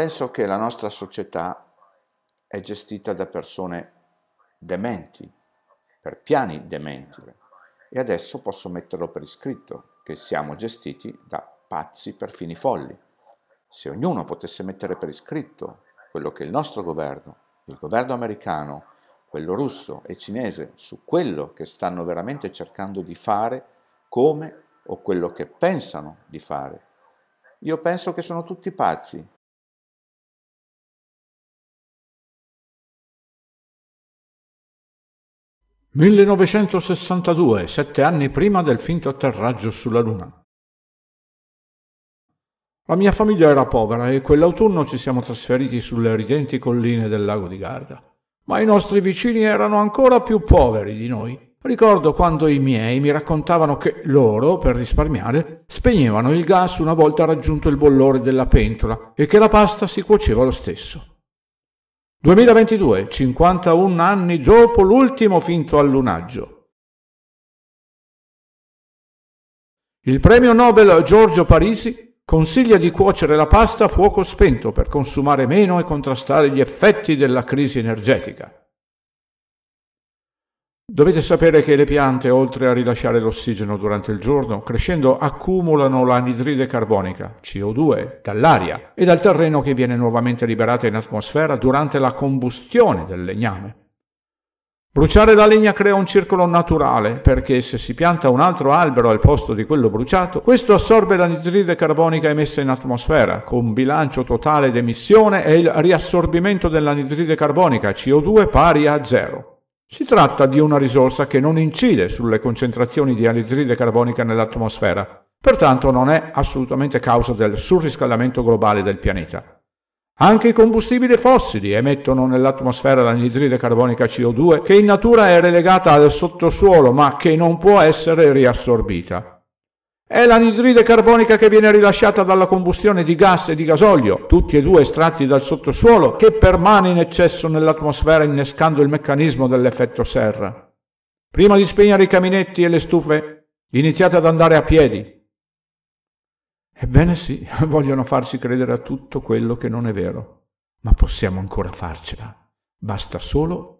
Penso che la nostra società è gestita da persone dementi, per piani dementi. E adesso posso metterlo per iscritto, che siamo gestiti da pazzi per fini folli. Se ognuno potesse mettere per iscritto quello che il nostro governo, il governo americano, quello russo e cinese, su quello che stanno veramente cercando di fare, come o quello che pensano di fare. Io penso che sono tutti pazzi, 1962, sette anni prima del finto atterraggio sulla Luna. La mia famiglia era povera e quell'autunno ci siamo trasferiti sulle ridenti colline del lago di Garda. Ma i nostri vicini erano ancora più poveri di noi. Ricordo quando i miei mi raccontavano che loro, per risparmiare, spegnevano il gas una volta raggiunto il bollore della pentola e che la pasta si cuoceva lo stesso. 2022, 51 anni dopo l'ultimo finto allunaggio. Il premio Nobel Giorgio Parisi consiglia di cuocere la pasta a fuoco spento per consumare meno e contrastare gli effetti della crisi energetica. Dovete sapere che le piante, oltre a rilasciare l'ossigeno durante il giorno, crescendo accumulano l'anidride carbonica, CO2, dall'aria e dal terreno che viene nuovamente liberata in atmosfera durante la combustione del legname. Bruciare la legna crea un circolo naturale, perché se si pianta un altro albero al posto di quello bruciato, questo assorbe l'anidride carbonica emessa in atmosfera, con bilancio totale d'emissione e il riassorbimento dell'anidride carbonica CO2 pari a zero. Si tratta di una risorsa che non incide sulle concentrazioni di anidride carbonica nell'atmosfera, pertanto non è assolutamente causa del surriscaldamento globale del pianeta. Anche i combustibili fossili emettono nell'atmosfera l'anidride carbonica CO2 che in natura è relegata al sottosuolo ma che non può essere riassorbita. È l'anidride carbonica che viene rilasciata dalla combustione di gas e di gasolio, tutti e due estratti dal sottosuolo, che permane in eccesso nell'atmosfera innescando il meccanismo dell'effetto serra. Prima di spegnere i caminetti e le stufe, iniziate ad andare a piedi. Ebbene sì, vogliono farci credere a tutto quello che non è vero, ma possiamo ancora farcela. Basta solo